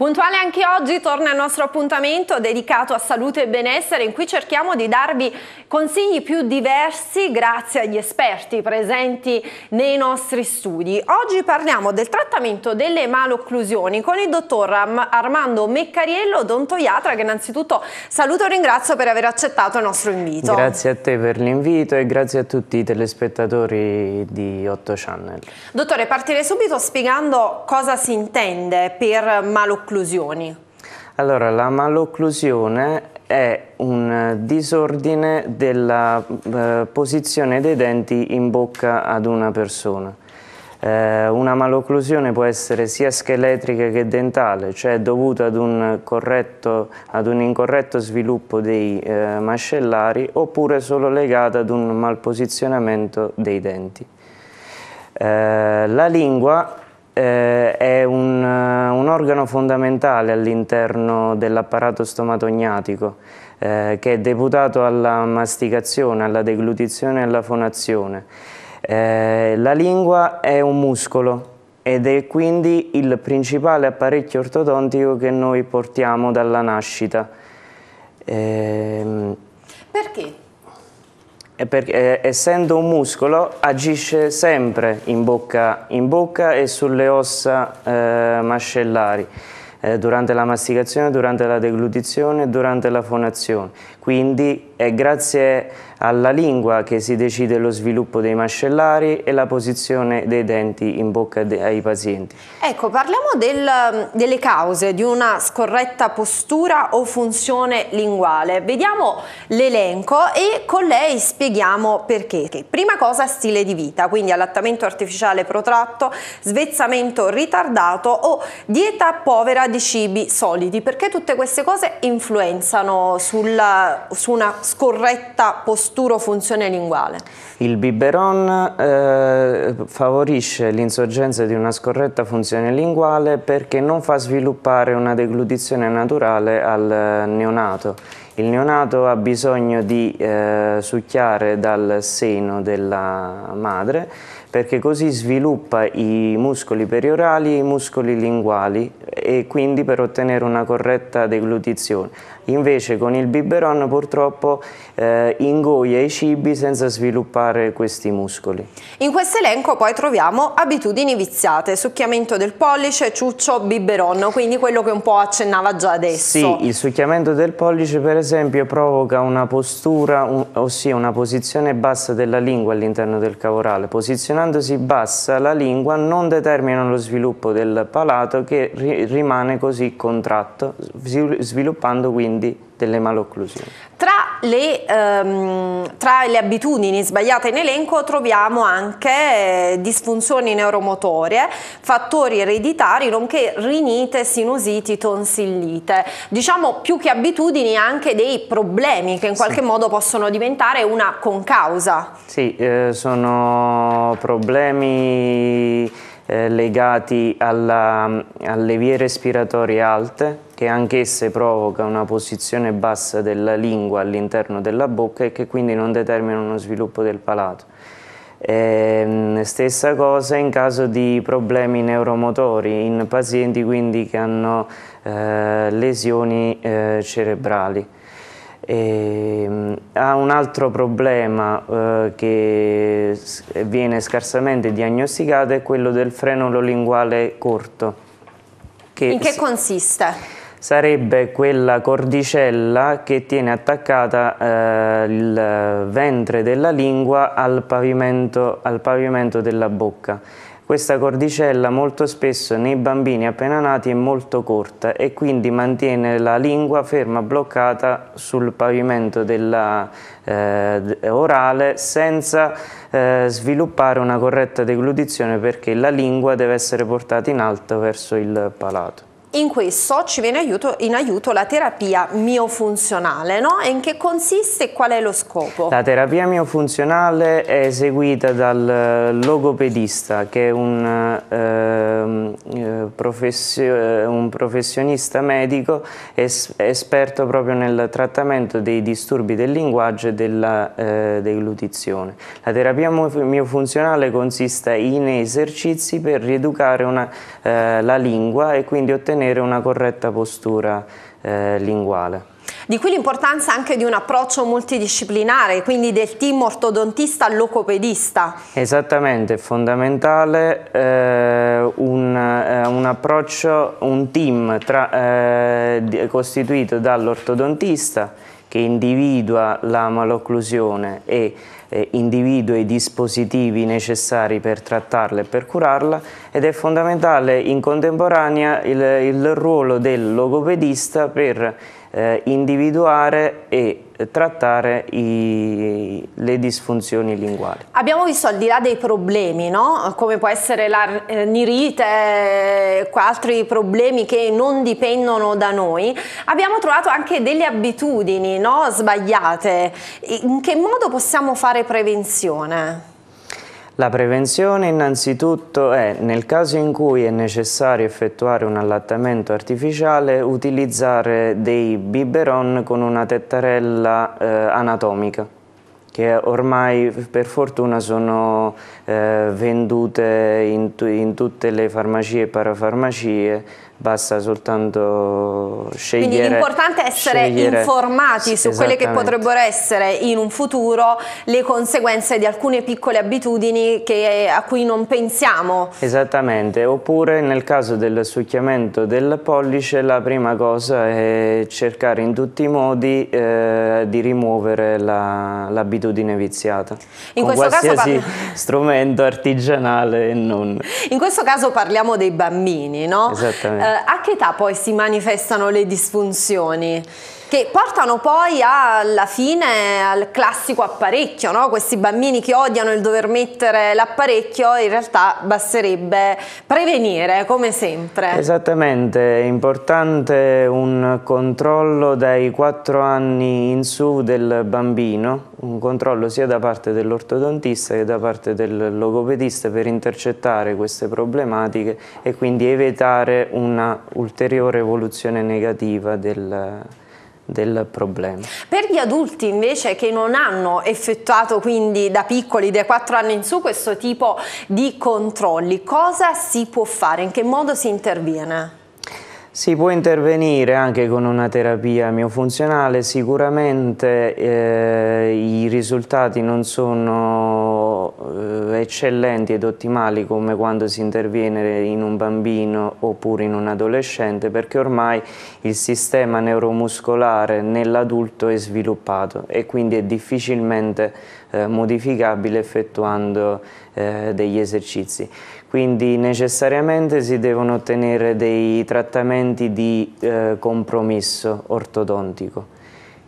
Puntuale anche oggi torna il nostro appuntamento dedicato a salute e benessere in cui cerchiamo di darvi consigli più diversi grazie agli esperti presenti nei nostri studi. Oggi parliamo del trattamento delle malocclusioni con il dottor Armando Meccariello, odontoiatra che innanzitutto saluto e ringrazio per aver accettato il nostro invito. Grazie a te per l'invito e grazie a tutti i telespettatori di 8 Channel. Dottore, partirei subito spiegando cosa si intende per malocclusione malocclusioni? Allora, la malocclusione è un disordine della eh, posizione dei denti in bocca ad una persona. Eh, una malocclusione può essere sia scheletrica che dentale, cioè dovuta ad un, corretto, ad un incorretto sviluppo dei eh, mascellari oppure solo legata ad un malposizionamento dei denti. Eh, la lingua eh, è un un organo fondamentale all'interno dell'apparato stomatognatico eh, che è deputato alla masticazione, alla deglutizione e alla fonazione. Eh, la lingua è un muscolo ed è quindi il principale apparecchio ortodontico che noi portiamo dalla nascita. Eh, Perché? perché, eh, essendo un muscolo agisce sempre in bocca, in bocca e sulle ossa eh, mascellari eh, durante la masticazione, durante la deglutizione e durante la fonazione. Quindi è grazie alla lingua che si decide lo sviluppo dei mascellari e la posizione dei denti in bocca ai pazienti. Ecco, parliamo del, delle cause di una scorretta postura o funzione linguale. Vediamo l'elenco e con lei spieghiamo perché. Prima cosa stile di vita, quindi allattamento artificiale protratto, svezzamento ritardato o dieta povera di cibi solidi, perché tutte queste cose influenzano sul, eh, su una scorretta postura o funzione linguale? Il biberon eh, favorisce l'insorgenza di una scorretta funzione linguale perché non fa sviluppare una deglutizione naturale al eh, neonato. Il neonato ha bisogno di eh, succhiare dal seno della madre perché così sviluppa i muscoli periorali e i muscoli linguali e quindi per ottenere una corretta deglutizione. Invece con il biberon purtroppo eh, ingoia i cibi senza sviluppare questi muscoli. In questo elenco poi troviamo abitudini viziate, succhiamento del pollice, ciuccio, biberon, quindi quello che un po' accennava già adesso. Sì, il succhiamento del pollice per esempio provoca una postura, un, ossia una posizione bassa della lingua all'interno del cavorale. Posizionandosi bassa la lingua non determina lo sviluppo del palato che ri rimane così contratto, sviluppando quindi quindi delle malocclusioni. Tra le, ehm, tra le, abitudini sbagliate in elenco troviamo anche eh, disfunzioni neuromotorie, fattori ereditari, nonché rinite, sinusiti, tonsillite. Diciamo più che abitudini anche dei problemi che in qualche sì. modo possono diventare una concausa. Sì, eh, sono problemi eh, legati alla, alle vie respiratorie alte che anch'esse provoca una posizione bassa della lingua all'interno della bocca e che quindi non determina uno sviluppo del palato. E, ehm, stessa cosa in caso di problemi neuromotori in pazienti quindi che hanno eh, lesioni eh, cerebrali. E, ehm, ha un altro problema eh, che viene scarsamente diagnosticato è quello del frenolo linguale corto. Che In che consiste? Sarebbe quella cordicella che tiene attaccata eh, il ventre della lingua al pavimento, al pavimento della bocca questa cordicella molto spesso nei bambini appena nati è molto corta e quindi mantiene la lingua ferma bloccata sul pavimento della, eh, orale senza eh, sviluppare una corretta deglutizione perché la lingua deve essere portata in alto verso il palato. In questo ci viene aiuto, in aiuto la terapia miofunzionale, no? E in che consiste e qual è lo scopo? La terapia miofunzionale è eseguita dal eh, logopedista, che è un, ehm, eh, professio, eh, un professionista medico es esperto proprio nel trattamento dei disturbi del linguaggio e della eh, deglutizione. La terapia miofunzionale consiste in esercizi per rieducare una, eh, la lingua e quindi ottenere mantenere una corretta postura eh, linguale. Di qui l'importanza anche di un approccio multidisciplinare, quindi del team ortodontista-locopedista. Esattamente, è fondamentale eh, un, eh, un, approccio, un team tra, eh, costituito dall'ortodontista che individua la malocclusione e eh, individua i dispositivi necessari per trattarla e per curarla ed è fondamentale in contemporanea il, il ruolo del logopedista per eh, individuare e trattare i, le disfunzioni linguali. Abbiamo visto al di là dei problemi, no? come può essere la eh, nirite, altri problemi che non dipendono da noi, abbiamo trovato anche delle abitudini no? sbagliate. In che modo possiamo fare prevenzione? La prevenzione innanzitutto è, nel caso in cui è necessario effettuare un allattamento artificiale, utilizzare dei biberon con una tettarella eh, anatomica, che ormai per fortuna sono eh, vendute in, in tutte le farmacie e parafarmacie basta soltanto scegliere. Quindi l'importante è essere informati su quelle che potrebbero essere in un futuro le conseguenze di alcune piccole abitudini che, eh, a cui non pensiamo. Esattamente, oppure nel caso del succhiamento del pollice la prima cosa è cercare in tutti i modi eh, di rimuovere l'abitudine viziata. In Con questo caso parli... strumento artigianale e non. In questo caso parliamo dei bambini, no? Esattamente. Eh, eh, a che età poi si manifestano le disfunzioni? che portano poi alla fine al classico apparecchio, no? questi bambini che odiano il dover mettere l'apparecchio in realtà basterebbe prevenire come sempre. Esattamente, è importante un controllo dai 4 anni in su del bambino un controllo sia da parte dell'ortodontista che da parte del logopedista per intercettare queste problematiche e quindi evitare un'ulteriore evoluzione negativa del, del problema. Per gli adulti invece che non hanno effettuato quindi da piccoli, dai 4 anni in su, questo tipo di controlli, cosa si può fare? In che modo si interviene? Si può intervenire anche con una terapia miofunzionale, sicuramente eh, i risultati non sono eh, eccellenti ed ottimali come quando si interviene in un bambino oppure in un adolescente perché ormai il sistema neuromuscolare nell'adulto è sviluppato e quindi è difficilmente eh, modificabile effettuando eh, degli esercizi. Quindi necessariamente si devono ottenere dei trattamenti di eh, compromesso ortodontico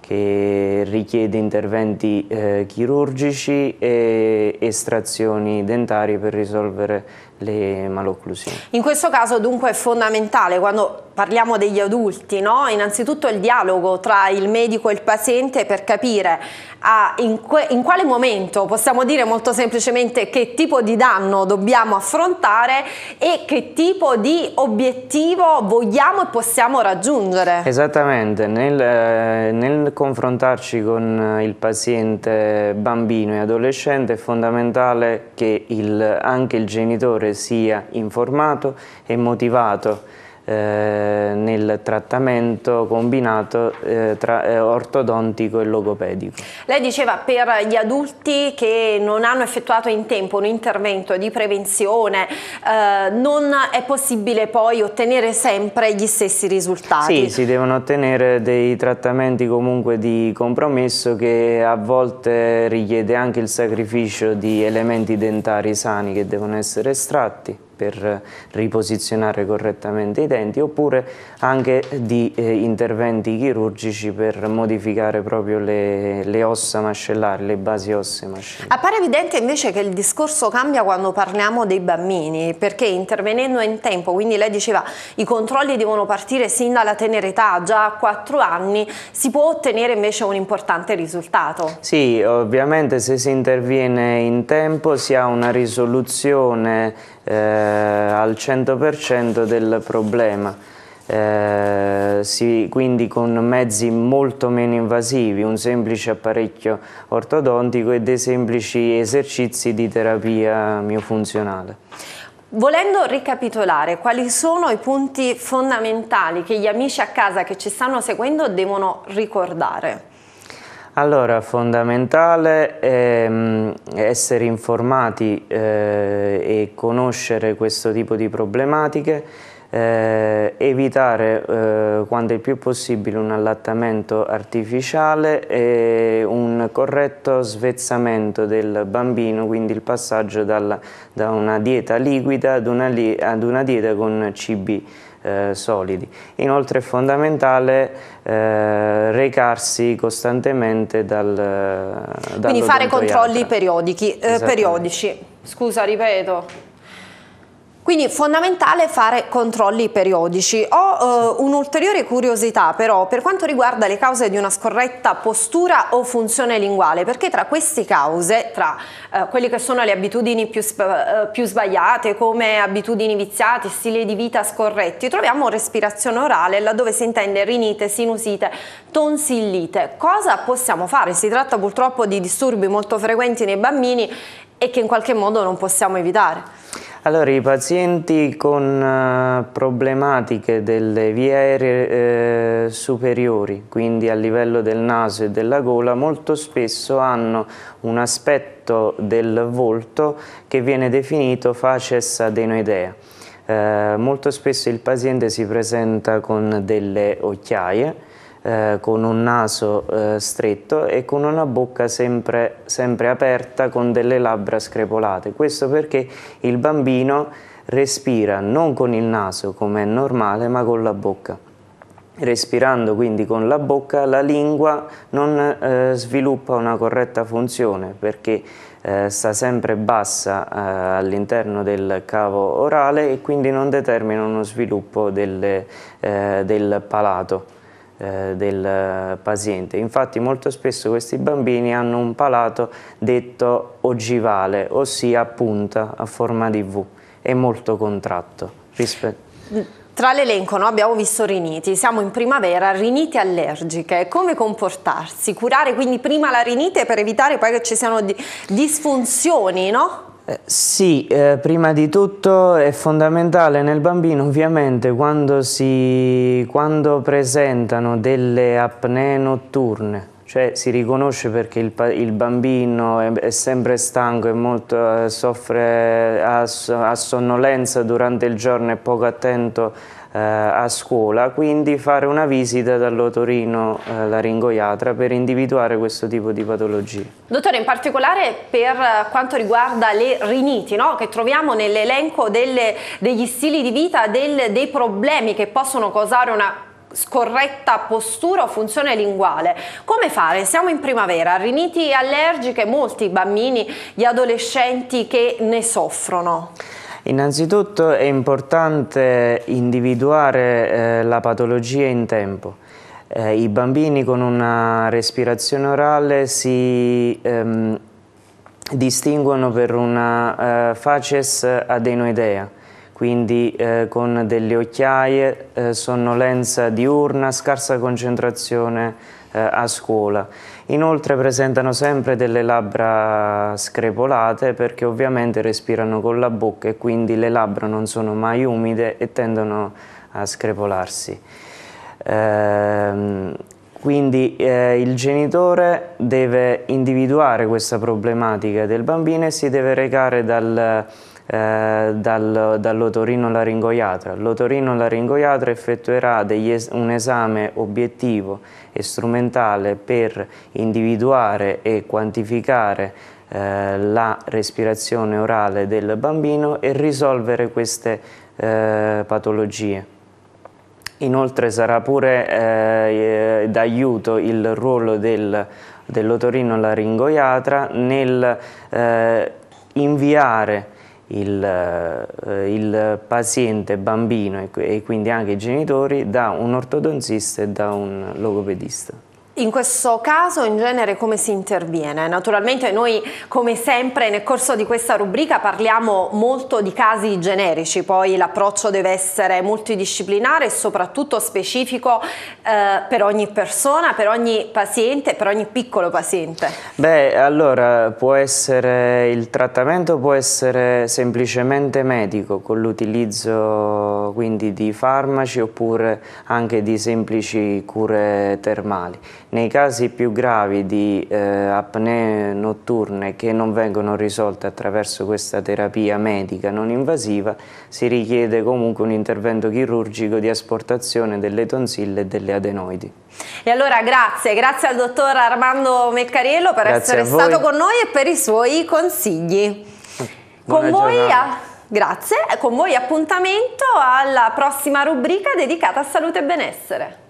che richiede interventi eh, chirurgici e estrazioni dentarie per risolvere le malocclusioni. In questo caso dunque è fondamentale quando parliamo degli adulti, no? innanzitutto il dialogo tra il medico e il paziente per capire ah, in, in, quale momento possiamo dire molto semplicemente che tipo di danno dobbiamo affrontare e che tipo di obiettivo vogliamo e possiamo raggiungere. Esattamente, nel, eh, nel confrontarci con eh, il paziente bambino e adolescente è fondamentale che il, anche il genitore sia informato e motivato eh, nel trattamento combinato eh, tra eh, ortodontico e logopedico. Lei diceva per gli adulti che non hanno effettuato in tempo un intervento di prevenzione eh, non è possibile poi ottenere sempre gli stessi risultati. Sì, si devono ottenere dei trattamenti comunque di compromesso che a volte richiede anche il sacrificio di elementi dentari sani che devono essere estratti per riposizionare correttamente i denti oppure anche di eh, interventi chirurgici per modificare proprio le, le ossa mascellari, le basi osse mascellari. Appare evidente invece che il discorso cambia quando parliamo dei bambini perché intervenendo in tempo, quindi lei diceva i controlli devono partire sin dalla tenera età, già a 4 anni, si può ottenere invece un importante risultato. Sì, ovviamente se si interviene in tempo si ha una risoluzione eh, al 100% del problema. Eh, si, quindi con mezzi molto meno invasivi, un semplice apparecchio ortodontico e dei semplici esercizi di terapia miofunzionale. Volendo ricapitolare, quali sono i punti fondamentali che gli amici a casa che ci stanno seguendo devono ricordare? Allora, fondamentale è ehm, essere informati eh, e conoscere questo tipo di problematiche, eh, evitare eh, quanto è più possibile un allattamento artificiale e un corretto svezzamento del bambino, quindi il passaggio dalla, da una dieta liquida ad una, ad una dieta con cibi eh, solidi. Inoltre è fondamentale eh, recarsi costantemente dal, dal eh, Quindi fare controlli eh, periodici. Scusa, ripeto, quindi fondamentale fare controlli periodici. Ho eh, un'ulteriore curiosità però per quanto riguarda le cause di una scorretta postura o funzione linguale, perché tra queste cause, tra eh, quelle che sono le abitudini più, eh, più, sbagliate come abitudini viziate, stili di vita scorretti, troviamo respirazione orale laddove si intende rinite, sinusite, tonsillite. Cosa possiamo fare? Si tratta purtroppo di disturbi molto frequenti nei bambini e che in qualche modo non possiamo evitare. Allora, i pazienti con eh, problematiche delle vie aeree eh, superiori, quindi a livello del naso e della gola, molto spesso hanno un aspetto del volto che viene definito faces adenoidea. Eh, molto spesso il paziente si presenta con delle occhiaie, eh, con un naso eh, stretto e con una bocca sempre, sempre aperta con delle labbra screpolate. Questo perché il bambino respira non con il naso come è normale ma con la bocca. Respirando quindi con la bocca la lingua non eh, sviluppa una corretta funzione perché eh, sta sempre bassa eh, all'interno del cavo orale e quindi non determina uno sviluppo del, eh, del palato. Eh, del paziente. Infatti molto spesso questi bambini hanno un palato detto ogivale, ossia punta a forma di V, è molto contratto rispetto... Tra l'elenco no, abbiamo visto riniti, siamo in primavera, riniti allergiche, come comportarsi? Curare quindi prima la rinite per evitare poi che ci siano disfunzioni, no? Eh, sì, eh, prima di tutto è fondamentale nel bambino ovviamente quando, si, quando presentano delle apnee notturne, cioè si riconosce perché il, il bambino è, è, sempre stanco e molto, eh, soffre a, a sonnolenza durante il giorno, è poco attento eh, a scuola, quindi fare una visita dall'otorino eh, laringoiatra per individuare questo tipo di patologie. Dottore, in particolare per quanto riguarda le riniti, no? che troviamo nell'elenco degli stili di vita, del, dei problemi che possono causare una scorretta postura o funzione linguale. Come fare? Siamo in primavera, riniti allergiche, molti bambini, gli adolescenti che ne soffrono. Innanzitutto è importante individuare eh, la patologia in tempo. Eh, I bambini con una respirazione orale si ehm, distinguono per una eh, facies adenoidea, quindi eh, con delle occhiaie, eh, sonnolenza diurna, scarsa concentrazione eh, a scuola. Inoltre presentano sempre delle labbra screpolate perché ovviamente respirano con la bocca e quindi le labbra non sono mai umide e tendono a screpolarsi. Ehm, quindi eh, il genitore deve individuare questa problematica del bambino e si deve recare dal eh, dal, dall'otorino-laringoiatra. L'otorino-laringoiatra effettuerà es un esame obiettivo e strumentale per individuare e quantificare eh, la respirazione orale del bambino e risolvere queste eh, patologie. Inoltre sarà pure eh, d'aiuto il ruolo del, dell'otorino laringoiatra nel eh, inviare il, eh, il paziente bambino e, e quindi anche i genitori da un ortodonzista e da un logopedista. In questo caso in genere come si interviene? Naturalmente noi come sempre nel corso di questa rubrica parliamo molto di casi generici, poi l'approccio deve essere multidisciplinare e soprattutto specifico eh, per ogni persona, per ogni paziente, per ogni piccolo paziente. Beh, allora può essere il trattamento può essere semplicemente medico con l'utilizzo quindi di farmaci oppure anche di semplici cure termali nei casi più gravi di eh, apnee notturne che non vengono risolte attraverso questa terapia medica non invasiva, si richiede comunque un intervento chirurgico di asportazione delle tonsille e delle adenoidi. E allora grazie, grazie al dottor Armando Meccariello per grazie essere stato con noi e per i suoi consigli. Buona con voi a... Grazie, con voi appuntamento alla prossima rubrica dedicata a salute e benessere.